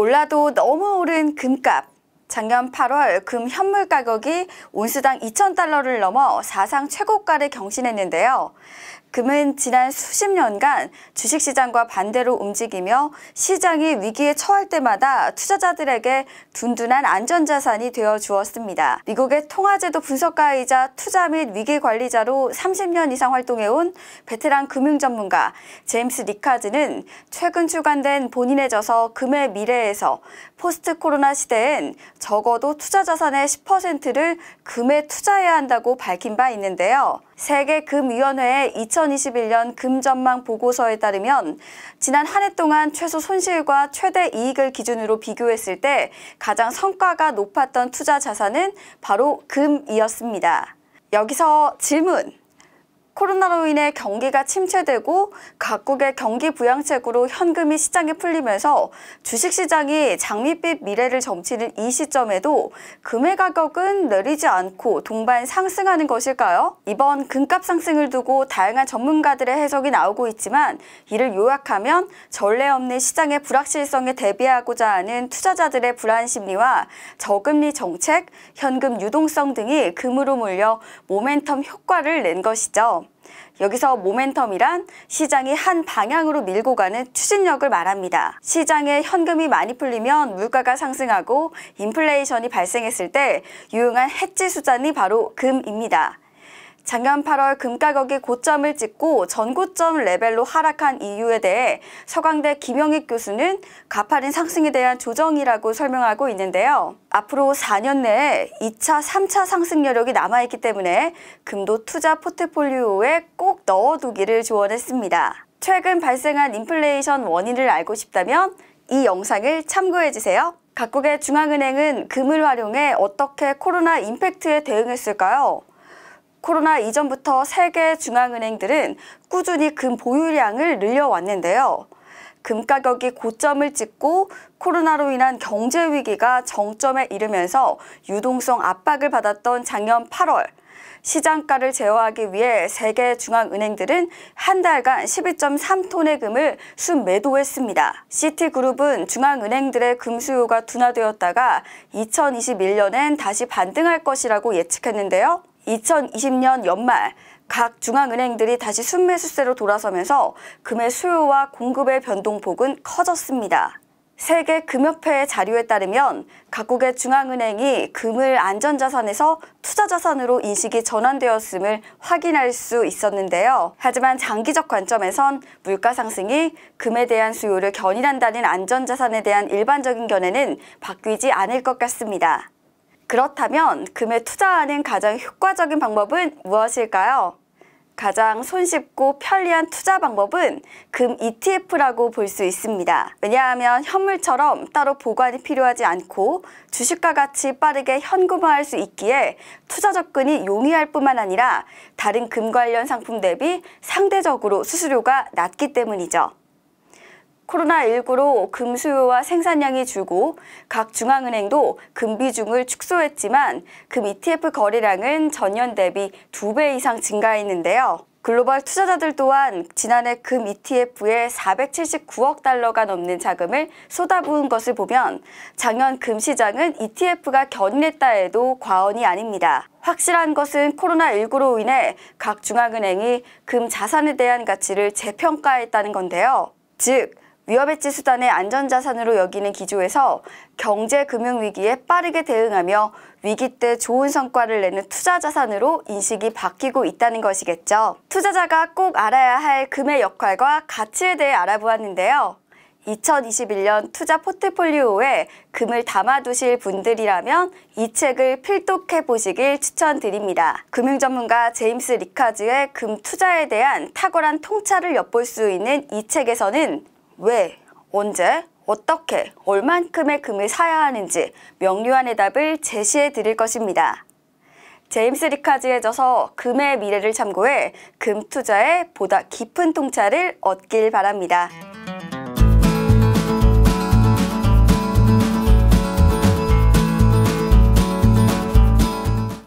올라도 너무 오른 금값. 작년 8월 금 현물 가격이 온수당 2,000달러를 넘어 사상 최고가를 경신했는데요. 금은 지난 수십 년간 주식시장과 반대로 움직이며 시장이 위기에 처할 때마다 투자자들에게 둔둔한 안전자산이 되어 주었습니다. 미국의 통화제도 분석가이자 투자 및 위기관리자로 30년 이상 활동해온 베테랑 금융전문가 제임스 리카드는 최근 출간된 본인의 저서 금의 미래에서 포스트 코로나 시대엔 적어도 투자자산의 10%를 금에 투자해야 한다고 밝힌 바 있는데요. 세계금위원회의 2021년 금전망 보고서에 따르면 지난 한 해 동안 최소 손실과 최대 이익을 기준으로 비교했을 때 가장 성과가 높았던 투자 자산은 바로 금이었습니다. 여기서 질문! 코로나로 인해 경기가 침체되고 각국의 경기 부양책으로 현금이 시장에 풀리면서 주식시장이 장밋빛 미래를 점치는 이 시점에도 금의 가격은 내리지 않고 동반 상승하는 것일까요? 이번 금값 상승을 두고 다양한 전문가들의 해석이 나오고 있지만 이를 요약하면 전례 없는 시장의 불확실성에 대비하고자 하는 투자자들의 불안 심리와 저금리 정책, 현금 유동성 등이 금으로 몰려 모멘텀 효과를 낸 것이죠. 여기서 모멘텀이란 시장이 한 방향으로 밀고 가는 추진력을 말합니다. 시장에 현금이 많이 풀리면 물가가 상승하고 인플레이션이 발생했을 때 유용한 해지 수단이 바로 금입니다. 작년 8월 금가격이 고점을 찍고 전고점 레벨로 하락한 이유에 대해 서강대 김영익 교수는 가파른 상승에 대한 조정이라고 설명하고 있는데요. 앞으로 4년 내에 2차, 3차 상승 여력이 남아있기 때문에 금도 투자 포트폴리오에 꼭 넣어두기를 조언했습니다. 최근 발생한 인플레이션 원인을 알고 싶다면 이 영상을 참고해주세요. 각국의 중앙은행은 금을 활용해 어떻게 코로나 임팩트에 대응했을까요? 코로나 이전부터 세계 중앙은행들은 꾸준히 금 보유량을 늘려왔는데요. 금 가격이 고점을 찍고 코로나로 인한 경제 위기가 정점에 이르면서 유동성 압박을 받았던 작년 8월 시장가를 제어하기 위해 세계 중앙은행들은 한 달간 12.3톤의 금을 순매도했습니다. 시티그룹은 중앙은행들의 금 수요가 둔화되었다가 2021년엔 다시 반등할 것이라고 예측했는데요. 2020년 연말 각 중앙은행들이 다시 순매수세로 돌아서면서 금의 수요와 공급의 변동폭은 커졌습니다. 세계 금협회의 자료에 따르면 각국의 중앙은행이 금을 안전자산에서 투자자산으로 인식이 전환되었음을 확인할 수 있었는데요. 하지만 장기적 관점에선 물가 상승이 금에 대한 수요를 견인한다는 안전자산에 대한 일반적인 견해는 바뀌지 않을 것 같습니다. 그렇다면 금에 투자하는 가장 효과적인 방법은 무엇일까요? 가장 손쉽고 편리한 투자 방법은 금 ETF라고 볼 수 있습니다. 왜냐하면 현물처럼 따로 보관이 필요하지 않고 주식과 같이 빠르게 현금화할 수 있기에 투자 접근이 용이할 뿐만 아니라 다른 금 관련 상품 대비 상대적으로 수수료가 낮기 때문이죠. 코로나19로 금 수요와 생산량이 줄고 각 중앙은행도 금 비중을 축소했지만 금 ETF 거래량은 전년 대비 2배 이상 증가했는데요. 글로벌 투자자들 또한 지난해 금 ETF에 479억 달러가 넘는 자금을 쏟아부은 것을 보면 작년 금 시장은 ETF가 견인했다 해도 과언이 아닙니다. 확실한 것은 코로나19로 인해 각 중앙은행이 금 자산에 대한 가치를 재평가했다는 건데요. 즉, 위험배치 수단의 안전자산으로 여기는 기조에서 경제금융위기에 빠르게 대응하며 위기 때 좋은 성과를 내는 투자자산으로 인식이 바뀌고 있다는 것이겠죠. 투자자가 꼭 알아야 할 금의 역할과 가치에 대해 알아보았는데요. 2021년 투자 포트폴리오에 금을 담아두실 분들이라면 이 책을 필독해 보시길 추천드립니다. 금융 전문가 제임스 리카즈의 금 투자에 대한 탁월한 통찰을 엿볼 수 있는 이 책에서는 왜, 언제, 어떻게, 얼만큼의 금을 사야 하는지 명료한 해답을 제시해 드릴 것입니다. 제임스 리카지에 져서 금의 미래를 참고해 금 투자에 보다 깊은 통찰을 얻길 바랍니다.